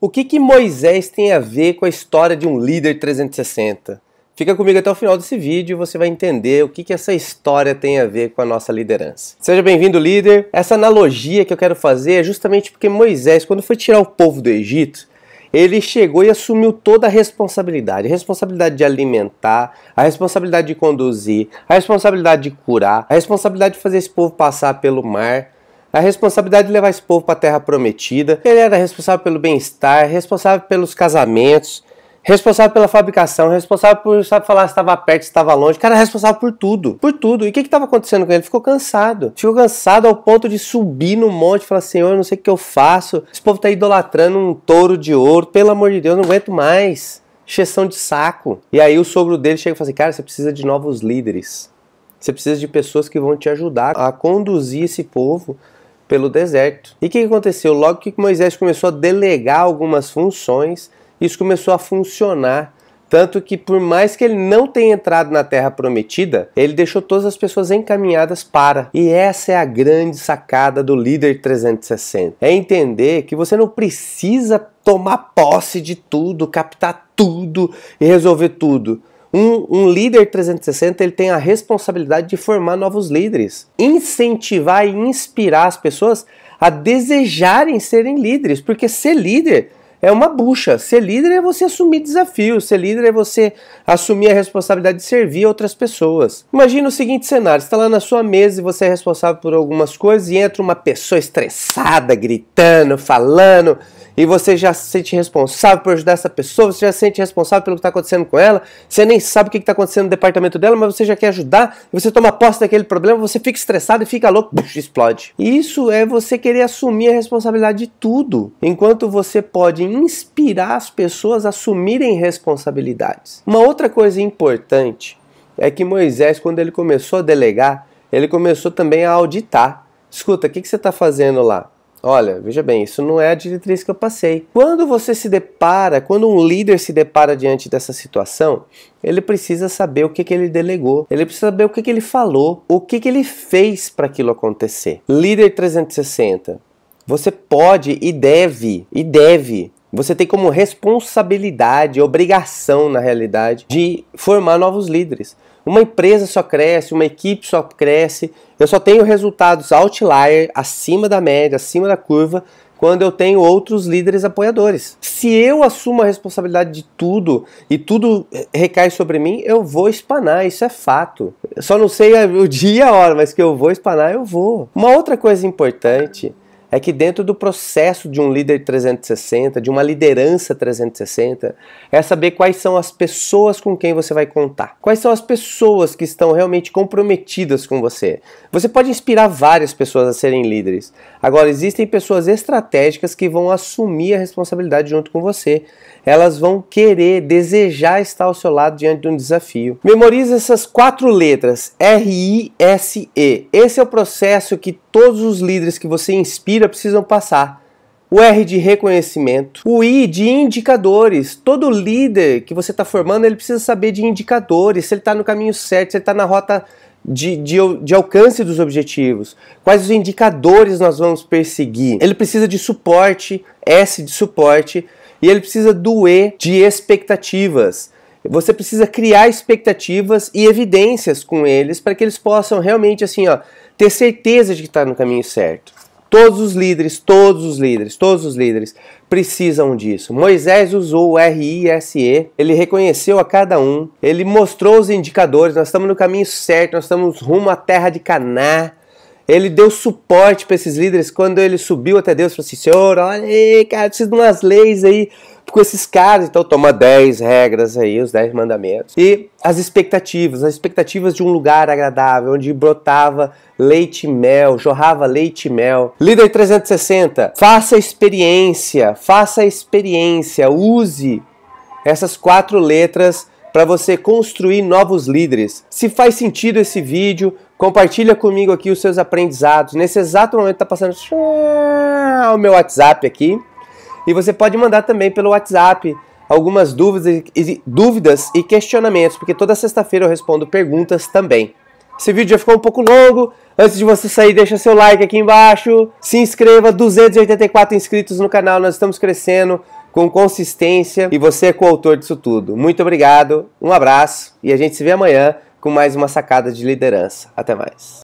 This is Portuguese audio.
O que, que Moisés tem a ver com a história de um líder 360? Fica comigo até o final desse vídeo e você vai entender o que, que essa história tem a ver com a nossa liderança. Seja bem-vindo, líder! Essa analogia que eu quero fazer é justamente porque Moisés, quando foi tirar o povo do Egito, ele chegou e assumiu toda a responsabilidade: a responsabilidade de alimentar, a responsabilidade de conduzir, a responsabilidade de curar, a responsabilidade de fazer esse povo passar pelo mar. A responsabilidade de levar esse povo para a terra prometida. Ele era responsável pelo bem-estar, responsável pelos casamentos, responsável pela fabricação, responsável por sabe, falar se estava perto, se estava longe. O cara era responsável por tudo, por tudo. E o que estava acontecendo com ele? ele? Ficou cansado. Ficou cansado ao ponto de subir no monte e falar: Senhor, não sei o que eu faço. Esse povo está idolatrando um touro de ouro. Pelo amor de Deus, não aguento mais. Cheção de saco. E aí o sogro dele chega e fala assim: Cara, você precisa de novos líderes. Você precisa de pessoas que vão te ajudar a conduzir esse povo pelo deserto. E o que aconteceu? Logo que Moisés começou a delegar algumas funções, isso começou a funcionar. Tanto que, por mais que ele não tenha entrado na Terra Prometida, ele deixou todas as pessoas encaminhadas para. E essa é a grande sacada do líder 360. É entender que você não precisa tomar posse de tudo, captar tudo e resolver tudo. Um, um, líder 360 ele tem a responsabilidade de formar novos líderes, incentivar e inspirar as pessoas a desejarem serem líderes, porque ser líder é uma bucha. Ser líder é você assumir desafios, ser líder é você assumir a responsabilidade de servir outras pessoas. Imagina o seguinte cenário: está lá na sua mesa e você é responsável por algumas coisas e entra uma pessoa estressada, gritando, falando, e você já se sente responsável por ajudar essa pessoa, você já se sente responsável pelo que está acontecendo com ela, você nem sabe o que está acontecendo no departamento dela, mas você já quer ajudar, você toma posse daquele problema, você fica estressado e fica louco, puxa, explode. isso é você querer assumir a responsabilidade de tudo, enquanto você pode inspirar as pessoas a assumirem responsabilidades. Uma outra coisa importante é que Moisés, quando ele começou a delegar, ele começou também a auditar. Escuta, o que, que você está fazendo lá? Olha, veja bem, isso não é a diretriz que eu passei. Quando você se depara, quando um líder se depara diante dessa situação, ele precisa saber o que, que ele delegou, ele precisa saber o que, que ele falou, o que, que ele fez para aquilo acontecer. Líder 360, você pode e deve, e deve você tem como responsabilidade, obrigação na realidade, de formar novos líderes. Uma empresa só cresce, uma equipe só cresce. Eu só tenho resultados outlier, acima da média, acima da curva, quando eu tenho outros líderes apoiadores. Se eu assumo a responsabilidade de tudo e tudo recai sobre mim, eu vou espanar, isso é fato. Eu só não sei o dia e a hora, mas que eu vou espanar, eu vou. Uma outra coisa importante é que dentro do processo de um líder 360, de uma liderança 360, é saber quais são as pessoas com quem você vai contar. Quais são as pessoas que estão realmente comprometidas com você. Você pode inspirar várias pessoas a serem líderes. Agora, existem pessoas estratégicas que vão assumir a responsabilidade junto com você. Elas vão querer, desejar estar ao seu lado diante de um desafio. Memorize essas quatro letras, R-I-S-E. Esse é o processo que todos os líderes que você inspira precisam passar. O R de reconhecimento, o I de indicadores. Todo líder que você está formando ele precisa saber de indicadores, se ele está no caminho certo, se ele está na rota de, de, de, alcance dos objetivos, quais os indicadores nós vamos perseguir. Ele precisa de suporte, S de suporte, e ele precisa do E de expectativas. Você precisa criar expectativas e evidências com eles para que eles possam realmente assim, ó, ter certeza de que está no caminho certo. Todos os líderes, todos os líderes, todos os líderes precisam disso. Moisés usou o RISE, ele reconheceu a cada um, ele mostrou os indicadores, nós estamos no caminho certo, nós estamos rumo à terra de Caná. Ele deu suporte para esses líderes quando ele subiu até Deus e falou assim: Senhor, olha aí, cara, preciso de umas leis aí com esses caras, então toma 10 regras aí, os 10 mandamentos. E as expectativas, as expectativas de um lugar agradável, onde brotava leite e mel, jorrava leite e mel. Líder 360, faça experiência, faça experiência, use essas quatro letras para você construir novos líderes. Se faz sentido esse vídeo, compartilha comigo aqui os seus aprendizados. Nesse exato momento está passando o meu WhatsApp aqui e você pode mandar também pelo WhatsApp algumas dúvidas e, dúvidas e questionamentos, porque toda sexta-feira eu respondo perguntas também. Esse vídeo já ficou um pouco longo. Antes de você sair, deixa seu like aqui embaixo. Se inscreva, 284 inscritos no canal. Nós estamos crescendo com consistência e você é coautor disso tudo. Muito obrigado, um abraço e a gente se vê amanhã com mais uma sacada de liderança. Até mais.